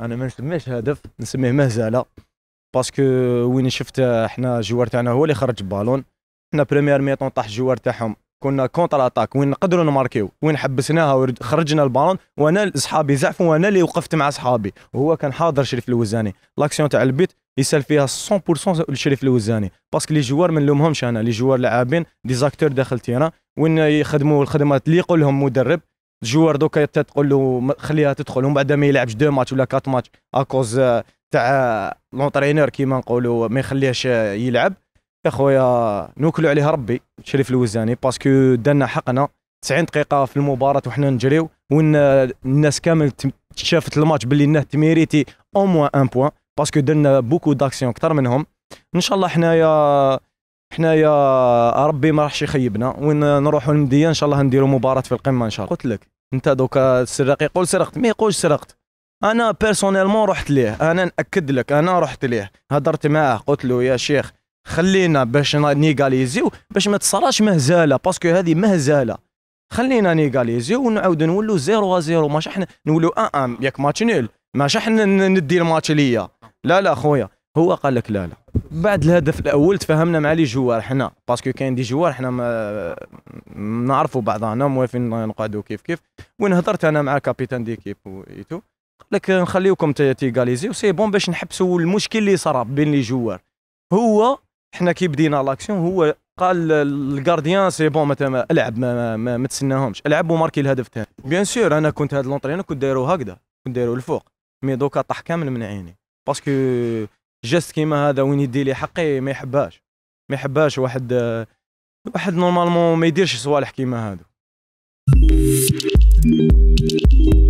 انا ما نسميهش هدف نسميه مهزله باسكو وين شفت حنا الجوار تاعنا هو اللي خرج بالون حنا بريمير ميطون طاح الجوار تاعهم كنا كونتر اتاك وين نقدروا نماركيو وين حبسناها وخرجنا البالون وانا اصحابي زعفوا وانا اللي وقفت مع صحابي وهو كان حاضر شريف الوزاني لاكسيون تاع البيت يسال فيها 100% لشريف الوزاني باسكو لي جوار ما نلومهمش انا لي جوار لاعبين دي زاكتور داخل تيرا وين يخدموا الخدمات اللي يقول لهم مدرب جوار دوكا تقول له خليها تدخل ومن بعد ما يلعبش دو ماتش ولا كات ماتش اكوز تاع لونترينور كيما نقولوا ما يخليهش يلعب يا خويا نوكلوا عليها ربي شريف الوزاني باسكو دانا حقنا 90 دقيقة في المباراة وحنا نجريو وان الناس كامل شافت الماتش باللي انه تميريتي او موان ان بوان باسكو درنا بوكو داكسيون اكثر منهم ان شاء الله حنايا حنايا ربي ما راحش يخيبنا وين نروحوا للمديه ان شاء الله نديروا مباراه في القمه ان شاء الله قلت لك انت دوكا السراق يقول سرقت ما يقولش سرقت انا بيرسونيلمون رحت ليه انا ناكد لك انا رحت ليه هدرت معاه قلت له يا شيخ خلينا باش نيغاليزيو باش ما تصراش مهزله باسكو هذه مهزله خلينا نيغاليزيو ونعاود نولو 0 0 ماشي احنا نولو 1 1 ياك ماتش نول ماشي احنا ندي الماتش ليا لا لا خويا هو قال لك لا لا بعد الهدف الاول تفاهمنا مع لي جوار حنا باسكو كاين دي جوار حنا ما نعرفوا بعضنا موافقين نقعدوا كيف كيف وين هضرت انا مع كابيتان ديكيب ويتو قال لك نخليوكم تيغاليزيو سي بون باش نحبسوا المشكل اللي صرا بين لي جوار هو حنا كي بدينا لاكسيون هو قال الغارديان سي بون مثلا العب ما, ما, ما تسناهمش العب وماركي الهدف تاعي بيان سور انا كنت هاد لونطرينا كنت دايرو هكذا كنت دايرو الفوق مي دوكا طاح كامل من عيني باسكو جست كيما هذا وين يدي لي حقي ما يحبهاش ما يحبهاش واحد واحد نورمالمون ما يديرش صوالح كيما هادو